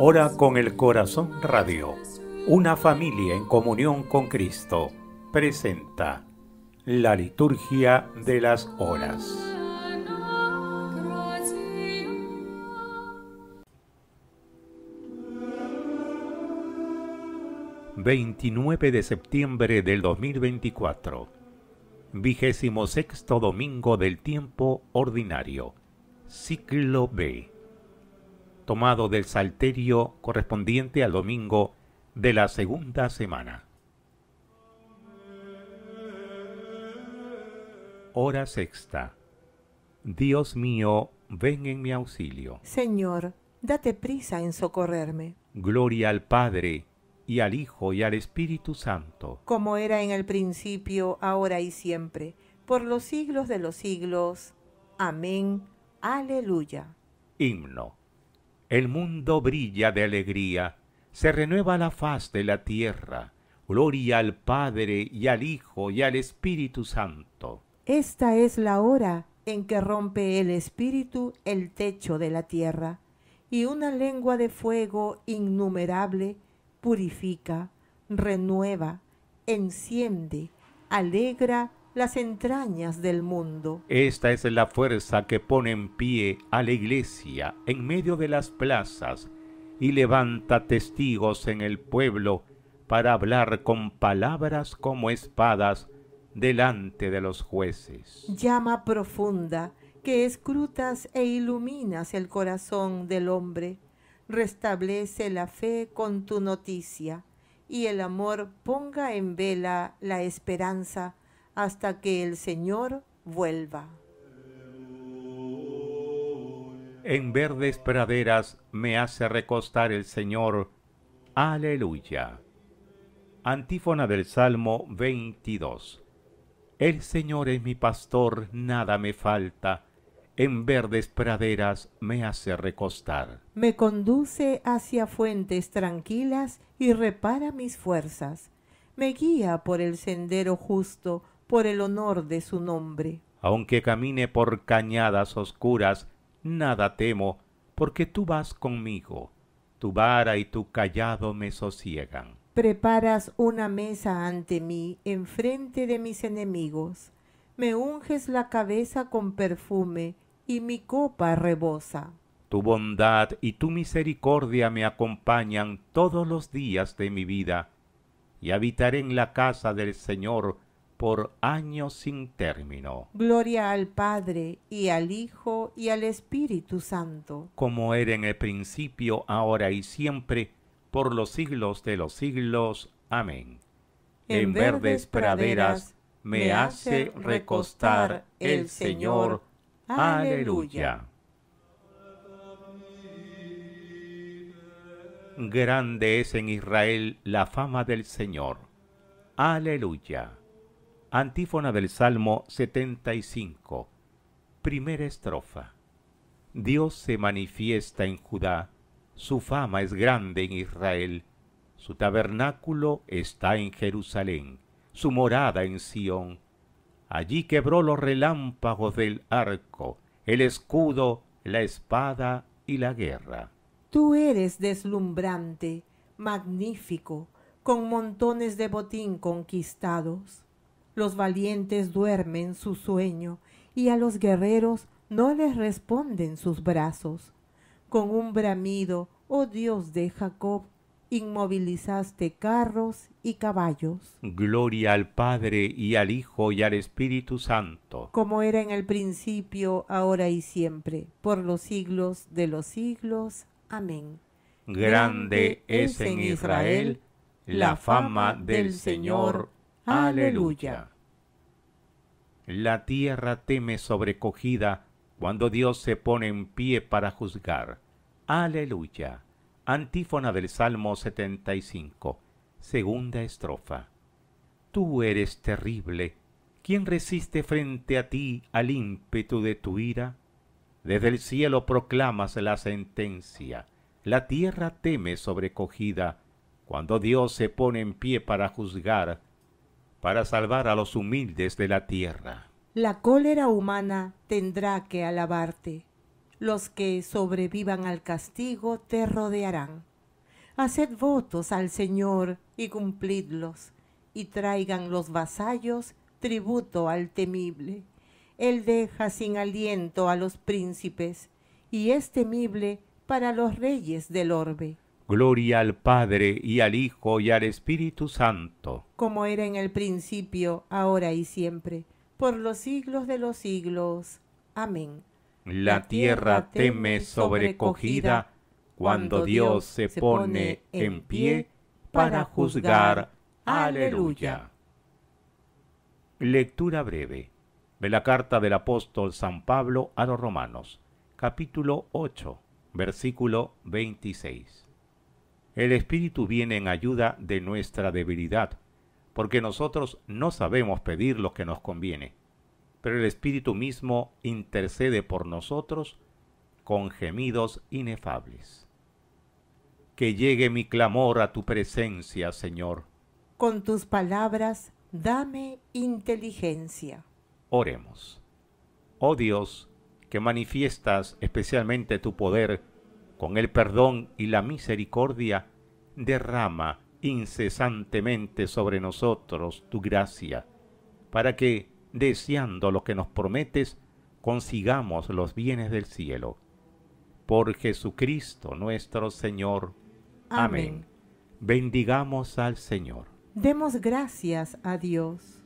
Ora con el Corazón Radio, una familia en comunión con Cristo, presenta la liturgia de las horas. ...29 de septiembre del 2024... ...26 sexto domingo del tiempo ordinario... ...ciclo B tomado del Salterio correspondiente al domingo de la segunda semana. Hora sexta. Dios mío, ven en mi auxilio. Señor, date prisa en socorrerme. Gloria al Padre, y al Hijo, y al Espíritu Santo. Como era en el principio, ahora y siempre, por los siglos de los siglos. Amén. Aleluya. Himno. El mundo brilla de alegría, se renueva la faz de la tierra. Gloria al Padre y al Hijo y al Espíritu Santo. Esta es la hora en que rompe el Espíritu el techo de la tierra, y una lengua de fuego innumerable purifica, renueva, enciende, alegra las entrañas del mundo. Esta es la fuerza que pone en pie a la iglesia en medio de las plazas y levanta testigos en el pueblo para hablar con palabras como espadas delante de los jueces. Llama profunda que escrutas e iluminas el corazón del hombre. Restablece la fe con tu noticia y el amor ponga en vela la esperanza hasta que el Señor vuelva. En verdes praderas me hace recostar el Señor. Aleluya. Antífona del Salmo 22. El Señor es mi pastor, nada me falta. En verdes praderas me hace recostar. Me conduce hacia fuentes tranquilas y repara mis fuerzas. Me guía por el sendero justo por el honor de su nombre. Aunque camine por cañadas oscuras, nada temo, porque tú vas conmigo. Tu vara y tu callado me sosiegan. Preparas una mesa ante mí, enfrente de mis enemigos. Me unges la cabeza con perfume, y mi copa rebosa. Tu bondad y tu misericordia me acompañan todos los días de mi vida, y habitaré en la casa del Señor por años sin término. Gloria al Padre, y al Hijo, y al Espíritu Santo. Como era en el principio, ahora y siempre, por los siglos de los siglos. Amén. En, verdes praderas me hace recostar el Señor. Aleluya. Grande es en Israel la fama del Señor. Aleluya. Antífona del Salmo 75. Primera estrofa. Dios se manifiesta en Judá, su fama es grande en Israel, su tabernáculo está en Jerusalén, su morada en Sión. Allí quebró los relámpagos del arco, el escudo, la espada y la guerra. Tú eres deslumbrante, magnífico, con montones de botín conquistados los valientes duermen su sueño y a los guerreros no les responden sus brazos. Con un bramido, oh Dios de Jacob, inmovilizaste carros y caballos. Gloria al Padre y al Hijo y al Espíritu Santo. Como era en el principio, ahora y siempre, por los siglos de los siglos. Amén. Grande, es en Israel la fama del Señor Aleluya. La tierra teme sobrecogida cuando Dios se pone en pie para juzgar. Aleluya. Antífona del Salmo 75, segunda estrofa. Tú eres terrible. ¿Quién resiste frente a ti al ímpetu de tu ira? Desde el cielo proclamas la sentencia. La tierra teme sobrecogida cuando Dios se pone en pie para juzgar para salvar a los humildes de la tierra. La cólera humana tendrá que alabarte. Los que sobrevivan al castigo te rodearán. Haced votos al Señor y cumplidlos, y traigan los vasallos tributo al temible. Él deja sin aliento a los príncipes, y es temible para los reyes del orbe. Gloria al Padre y al Hijo y al Espíritu Santo. Como era en el principio, ahora y siempre, por los siglos de los siglos. Amén. La, tierra teme sobrecogida cuando Dios se pone en pie para juzgar. Aleluya. Lectura breve de la carta del apóstol San Pablo a los Romanos, capítulo 8, versículo 26 el Espíritu viene en ayuda de nuestra debilidad, porque nosotros no sabemos pedir lo que nos conviene, pero el Espíritu mismo intercede por nosotros con gemidos inefables. Que llegue mi clamor a tu presencia, Señor. Con tus palabras, dame inteligencia. Oremos. Oh Dios, que manifiestas especialmente tu poder con el perdón y la misericordia, derrama incesantemente sobre nosotros tu gracia, para que, deseando lo que nos prometes, consigamos los bienes del cielo. Por Jesucristo nuestro Señor. Amén. Bendigamos al Señor. Demos gracias a Dios.